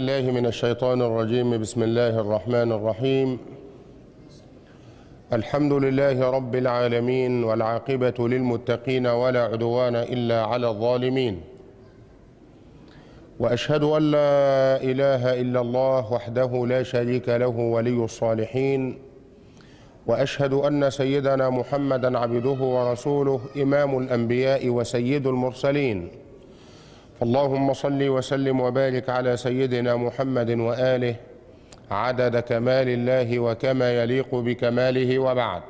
بالله من الشيطان الرجيم بسم الله الرحمن الرحيم الحمد لله رب العالمين والعاقبة للمتقين ولا عدوان إلا على الظالمين وأشهد أن لا إله إلا الله وحده لا شريك له ولي الصالحين وأشهد أن سيدنا محمدا عبده ورسوله إمام الأنبياء وسيد المرسلين اللهم صل وسلم وبارك على سيدنا محمد وآله عدد كمال الله وكما يليق بكماله وبعد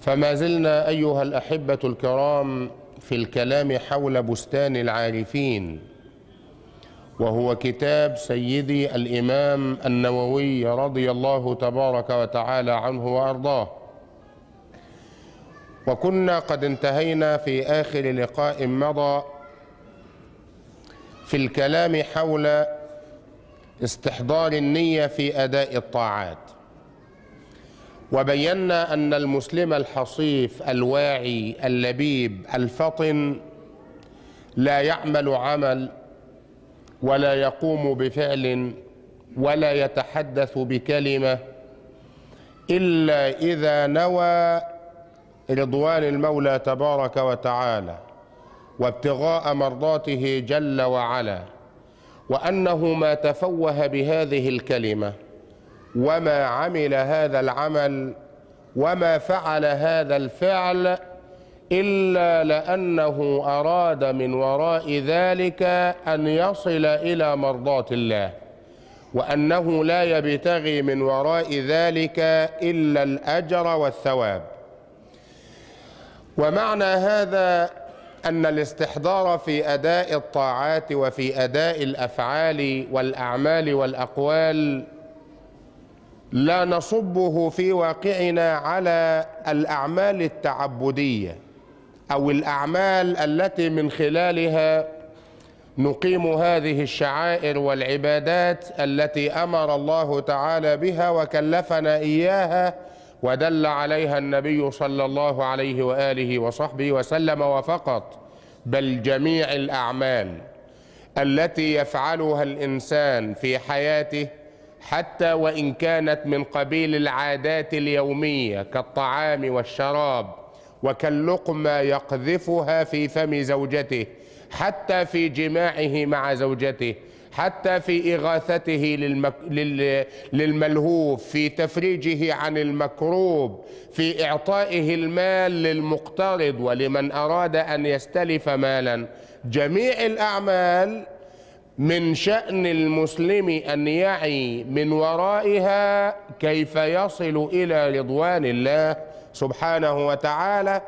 فما زلنا أيها الأحبة الكرام في الكلام حول بستان العارفين وهو كتاب سيدي الإمام النووي رضي الله تبارك وتعالى عنه وأرضاه وكنا قد انتهينا في آخر لقاء مضى في الكلام حول استحضار النية في أداء الطاعات وبينا أن المسلم الحصيف الواعي اللبيب الفطن لا يعمل عمل ولا يقوم بفعل ولا يتحدث بكلمة إلا إذا نوى رضوان المولى تبارك وتعالى وابتغاء مرضاته جل وعلا وانه ما تفوه بهذه الكلمه وما عمل هذا العمل وما فعل هذا الفعل الا لانه اراد من وراء ذلك ان يصل الى مرضاه الله وانه لا يبتغي من وراء ذلك الا الاجر والثواب ومعنى هذا ان الاستحضار في اداء الطاعات وفي اداء الافعال والاعمال والاقوال لا نصبه في واقعنا على الاعمال التعبديه او الاعمال التي من خلالها نقيم هذه الشعائر والعبادات التي امر الله تعالى بها وكلفنا اياها ودل عليها النبي صلى الله عليه واله وصحبه وسلم وفقط بل جميع الاعمال التي يفعلها الانسان في حياته حتى وان كانت من قبيل العادات اليوميه كالطعام والشراب وكاللقمه يقذفها في فم زوجته حتى في جماعه مع زوجته حتى في إغاثته للمك... لل... للملهوف في تفريجه عن المكروب في إعطائه المال للمقترض ولمن أراد أن يستلف مالا جميع الأعمال من شأن المسلم أن يعي من ورائها كيف يصل إلى رضوان الله سبحانه وتعالى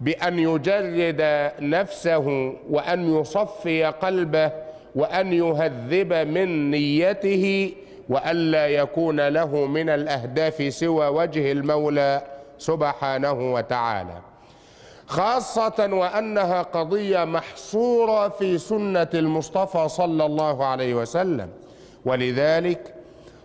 بأن يجرد نفسه وأن يصفي قلبه وأن يهذب من نيته وألا يكون له من الأهداف سوى وجه المولى سبحانه وتعالى خاصة وأنها قضية محصورة في سنة المصطفى صلى الله عليه وسلم ولذلك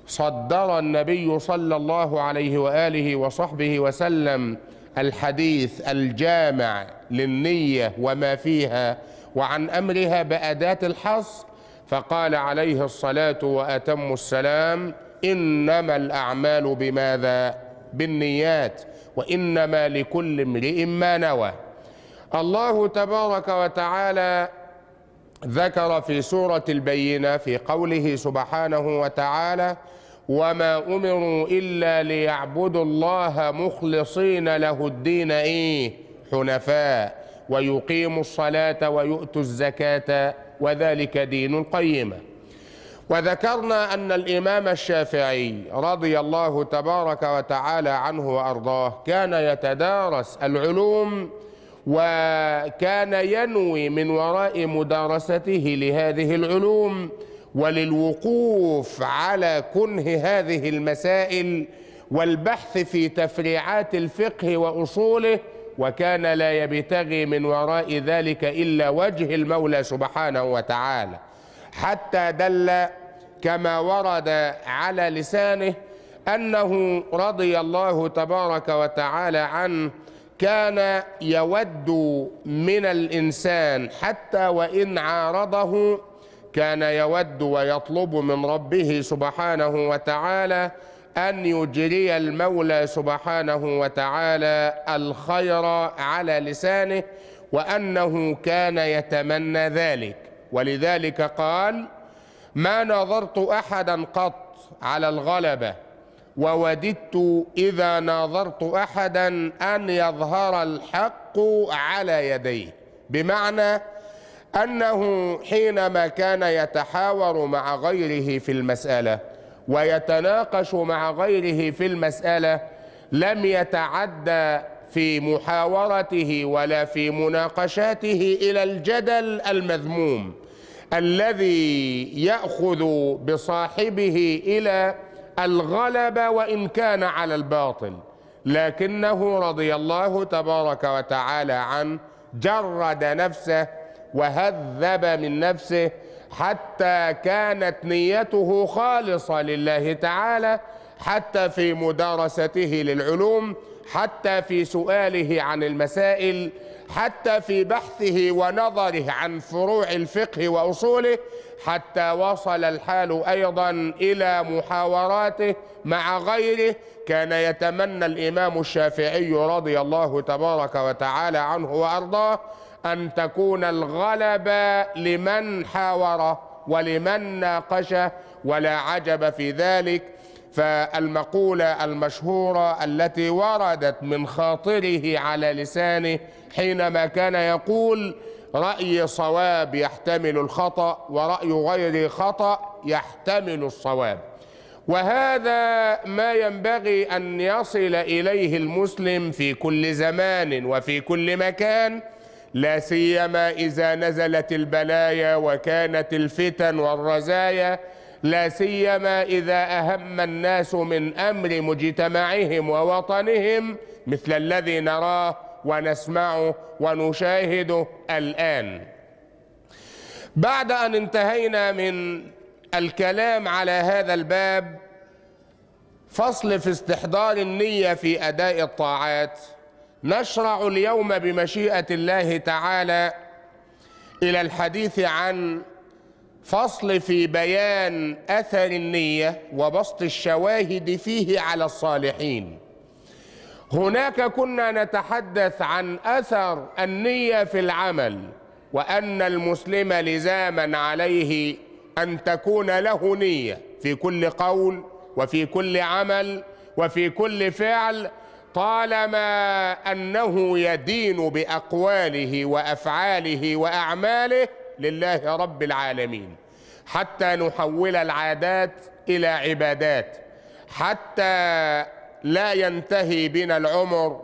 صدر النبي صلى الله عليه وآله وصحبه وسلم الحديث الجامع للنية وما فيها وعن امرها باداه الحصر فقال عليه الصلاه واتم السلام انما الاعمال بماذا بالنيات وانما لكل امرئ ما نوى الله تبارك وتعالى ذكر في سوره البينه في قوله سبحانه وتعالى وما امروا الا ليعبدوا الله مخلصين له الدين ايه حنفاء ويقيموا الصلاة ويؤتوا الزكاة وذلك دين قيمة وذكرنا أن الإمام الشافعي رضي الله تبارك وتعالى عنه وأرضاه كان يتدارس العلوم وكان ينوي من وراء مدارسته لهذه العلوم وللوقوف على كنه هذه المسائل والبحث في تفريعات الفقه وأصوله وكان لا يبتغي من وراء ذلك إلا وجه المولى سبحانه وتعالى حتى دل كما ورد على لسانه أنه رضي الله تبارك وتعالى عنه كان يود من الإنسان حتى وإن عارضه كان يود ويطلب من ربه سبحانه وتعالى أن يجري المولى سبحانه وتعالى الخير على لسانه وأنه كان يتمنى ذلك ولذلك قال ما نظرت أحدا قط على الغلبة ووددت إذا ناظرت أحدا أن يظهر الحق على يديه بمعنى أنه حينما كان يتحاور مع غيره في المسألة ويتناقش مع غيره في المسألة لم يتعدى في محاورته ولا في مناقشاته إلى الجدل المذموم الذي يأخذ بصاحبه إلى الغلبة وإن كان على الباطل لكنه رضي الله تبارك وتعالى عنه جرد نفسه وهذب من نفسه حتى كانت نيته خالصة لله تعالى حتى في مدارسته للعلوم حتى في سؤاله عن المسائل حتى في بحثه ونظره عن فروع الفقه واصوله حتى وصل الحال ايضا الى محاوراته مع غيره كان يتمنى الامام الشافعي رضي الله تبارك وتعالى عنه وارضاه أن تكون الغلبة لمن حاوره ولمن ناقشه ولا عجب في ذلك فالمقولة المشهورة التي وردت من خاطره على لسانه حينما كان يقول رأي صواب يحتمل الخطأ ورأي غير خطأ يحتمل الصواب وهذا ما ينبغي أن يصل إليه المسلم في كل زمان وفي كل مكان لا سيما إذا نزلت البلايا وكانت الفتن والرزايا لا سيما إذا أهم الناس من أمر مجتمعهم ووطنهم مثل الذي نراه ونسمعه ونشاهده الآن بعد أن انتهينا من الكلام على هذا الباب فصل في استحضار النية في أداء الطاعات نشرع اليوم بمشيئه الله تعالى الى الحديث عن فصل في بيان اثر النيه وبسط الشواهد فيه على الصالحين هناك كنا نتحدث عن اثر النيه في العمل وان المسلم لزاما عليه ان تكون له نيه في كل قول وفي كل عمل وفي كل فعل طالما انه يدين باقواله وافعاله واعماله لله رب العالمين حتى نحول العادات الى عبادات حتى لا ينتهي بنا العمر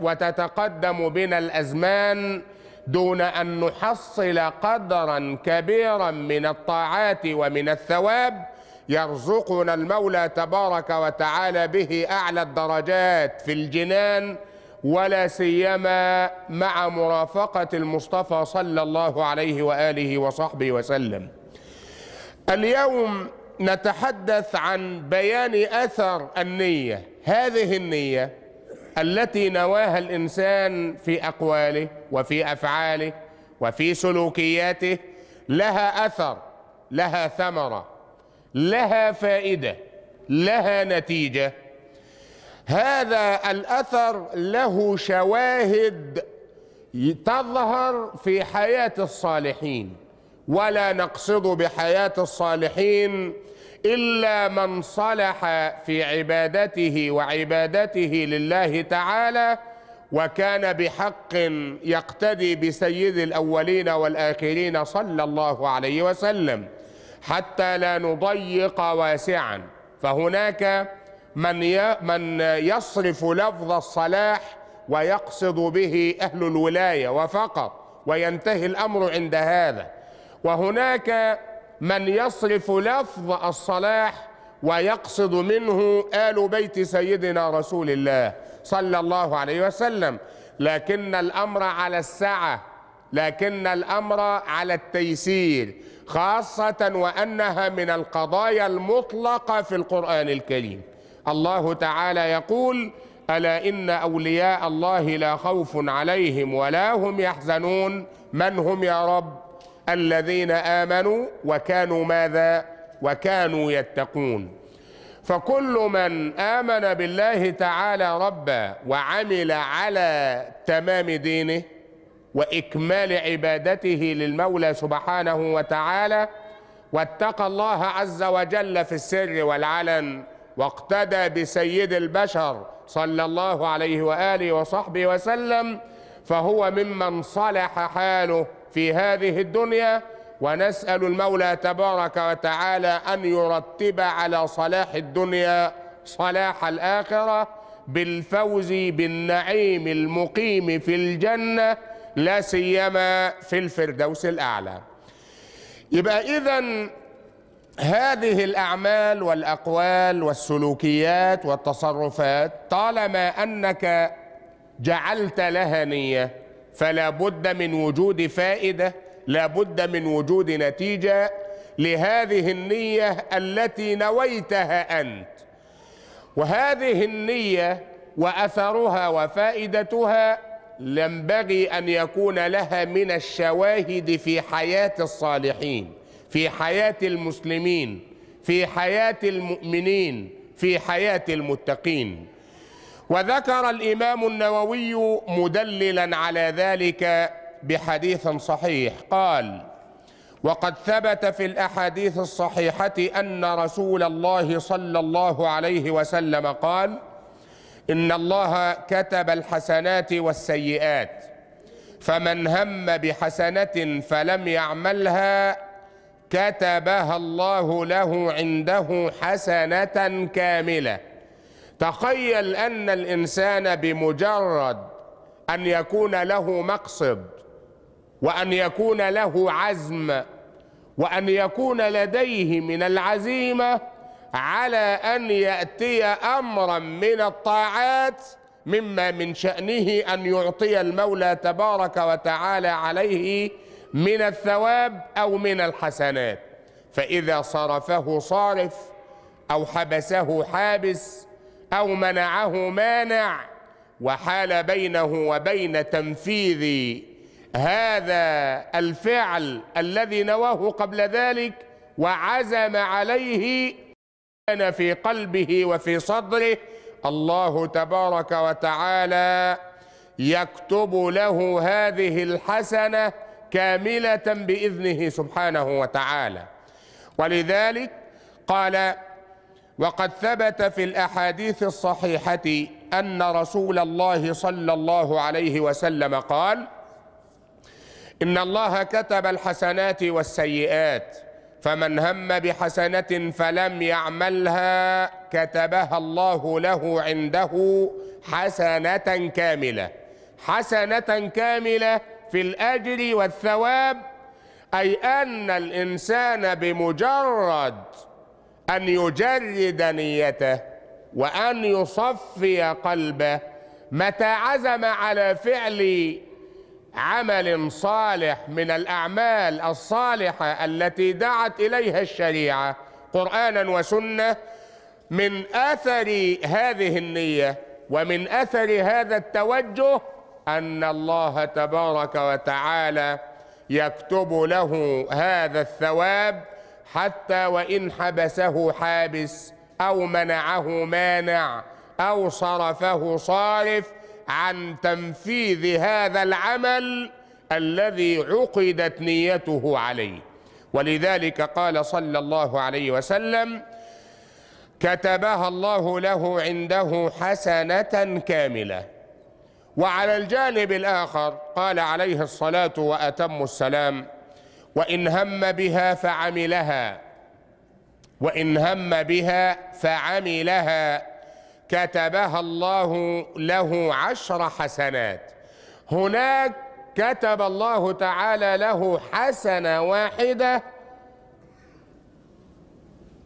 وتتقدم بنا الازمان دون ان نحصل قدرا كبيرا من الطاعات ومن الثواب يرزقنا المولى تبارك وتعالى به اعلى الدرجات في الجنان ولا سيما مع مرافقه المصطفى صلى الله عليه واله وصحبه وسلم. اليوم نتحدث عن بيان اثر النيه، هذه النيه التي نواها الانسان في اقواله وفي افعاله وفي سلوكياته لها اثر لها ثمره لها فائده لها نتيجه هذا الاثر له شواهد تظهر في حياه الصالحين ولا نقصد بحياه الصالحين الا من صلح في عبادته وعبادته لله تعالى وكان بحق يقتدي بسيد الاولين والاخرين صلى الله عليه وسلم حتى لا نضيق واسعا فهناك من من يصرف لفظ الصلاح ويقصد به اهل الولايه وفقط وينتهي الامر عند هذا وهناك من يصرف لفظ الصلاح ويقصد منه آل بيت سيدنا رسول الله صلى الله عليه وسلم لكن الأمر على السعة لكن الامر على التيسير خاصه وانها من القضايا المطلقه في القران الكريم الله تعالى يقول الا ان اولياء الله لا خوف عليهم ولا هم يحزنون من هم يا رب الذين امنوا وكانوا ماذا وكانوا يتقون فكل من امن بالله تعالى ربا وعمل على تمام دينه واكمال عبادته للمولى سبحانه وتعالى واتقى الله عز وجل في السر والعلن واقتدى بسيد البشر صلى الله عليه واله وصحبه وسلم فهو ممن صلح حاله في هذه الدنيا ونسال المولى تبارك وتعالى ان يرتب على صلاح الدنيا صلاح الاخره بالفوز بالنعيم المقيم في الجنه لا سيما في الفردوس الأعلى يبقى إذا هذه الأعمال والأقوال والسلوكيات والتصرفات طالما أنك جعلت لها نية فلا بد من وجود فائدة لا بد من وجود نتيجة لهذه النية التي نويتها أنت وهذه النية وأثرها وفائدتها ينبغي ان يكون لها من الشواهد في حياه الصالحين في حياه المسلمين في حياه المؤمنين في حياه المتقين وذكر الامام النووي مدللا على ذلك بحديث صحيح قال وقد ثبت في الاحاديث الصحيحه ان رسول الله صلى الله عليه وسلم قال ان الله كتب الحسنات والسيئات فمن هم بحسنه فلم يعملها كتبها الله له عنده حسنه كامله تخيل ان الانسان بمجرد ان يكون له مقصد وان يكون له عزم وان يكون لديه من العزيمه على أن يأتي أمرا من الطاعات مما من شأنه أن يعطي المولى تبارك وتعالى عليه من الثواب أو من الحسنات فإذا صرفه صارف أو حبسه حابس أو منعه مانع وحال بينه وبين تنفيذ هذا الفعل الذي نواه قبل ذلك وعزم عليه كان في قلبه وفي صدره الله تبارك وتعالى يكتب له هذه الحسنه كامله باذنه سبحانه وتعالى ولذلك قال وقد ثبت في الاحاديث الصحيحه ان رسول الله صلى الله عليه وسلم قال ان الله كتب الحسنات والسيئات فمن هم بحسنه فلم يعملها كتبها الله له عنده حسنه كامله حسنه كامله في الاجر والثواب اي ان الانسان بمجرد ان يجرد نيته وان يصفي قلبه متى عزم على فعل عمل صالح من الأعمال الصالحة التي دعت إليها الشريعة قرآنا وسنة من أثر هذه النية ومن أثر هذا التوجه أن الله تبارك وتعالى يكتب له هذا الثواب حتى وإن حبسه حابس أو منعه مانع أو صرفه صارف عن تنفيذ هذا العمل الذي عقدت نيته عليه ولذلك قال صلى الله عليه وسلم كتبها الله له عنده حسنة كاملة وعلى الجانب الآخر قال عليه الصلاة وأتم السلام وإن هم بها فعملها وإن هم بها فعملها كتبها الله له عشر حسنات هناك كتب الله تعالى له حسنة واحدة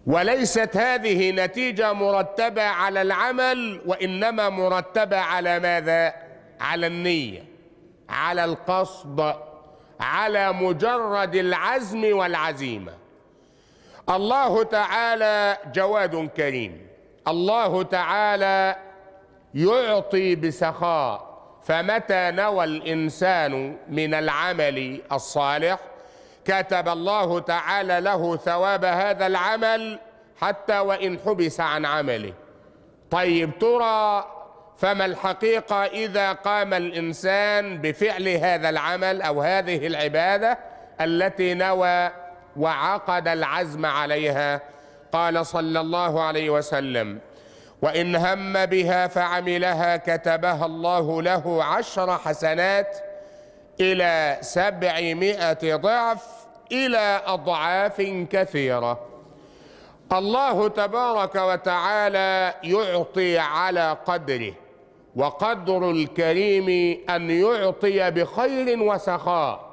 وليست هذه نتيجة مرتبة على العمل وإنما مرتبة على ماذا؟ على النية على القصد على مجرد العزم والعزيمة الله تعالى جواد كريم الله تعالى يعطي بسخاء فمتى نوى الانسان من العمل الصالح كتب الله تعالى له ثواب هذا العمل حتى وان حبس عن عمله طيب ترى فما الحقيقه اذا قام الانسان بفعل هذا العمل او هذه العباده التي نوى وعقد العزم عليها قال صلى الله عليه وسلم وان هم بها فعملها كتبها الله له عشر حسنات الى سبعمائه ضعف الى اضعاف كثيره الله تبارك وتعالى يعطي على قدره وقدر الكريم ان يعطي بخير وسخاء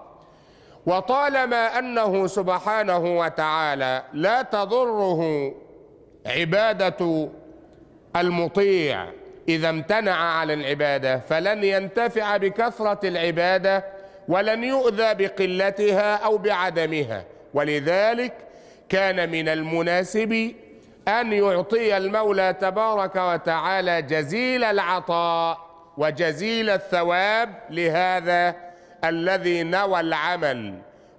وطالما انه سبحانه وتعالى لا تضره عباده المطيع اذا امتنع على العباده فلن ينتفع بكثره العباده ولن يؤذى بقلتها او بعدمها ولذلك كان من المناسب ان يعطي المولى تبارك وتعالى جزيل العطاء وجزيل الثواب لهذا الذي نوى العمل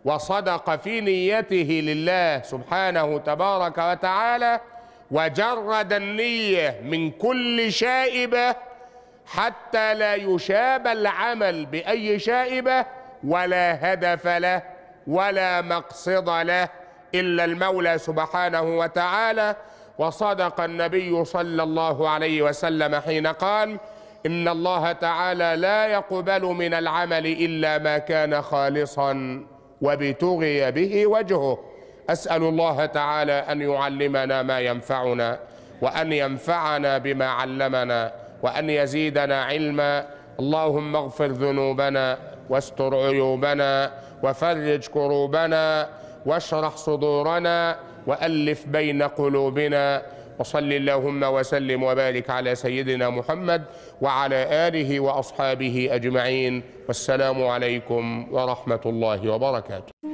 وصدق في نيته لله سبحانه تبارك وتعالى وجرد النية من كل شائبة حتى لا يشاب العمل بأي شائبة ولا هدف له ولا مقصد له إلا المولى سبحانه وتعالى وصدق النبي صلى الله عليه وسلم حين قال إن الله تعالى لا يقبل من العمل إلا ما كان خالصا وبتغي به وجهه أسأل الله تعالى أن يعلمنا ما ينفعنا وأن ينفعنا بما علمنا وأن يزيدنا علما اللهم اغفر ذنوبنا واستر عيوبنا وفرج كروبنا واشرح صدورنا وألف بين قلوبنا وصل اللهم وسلم وبارك على سيدنا محمد وعلى آله وأصحابه أجمعين والسلام عليكم ورحمة الله وبركاته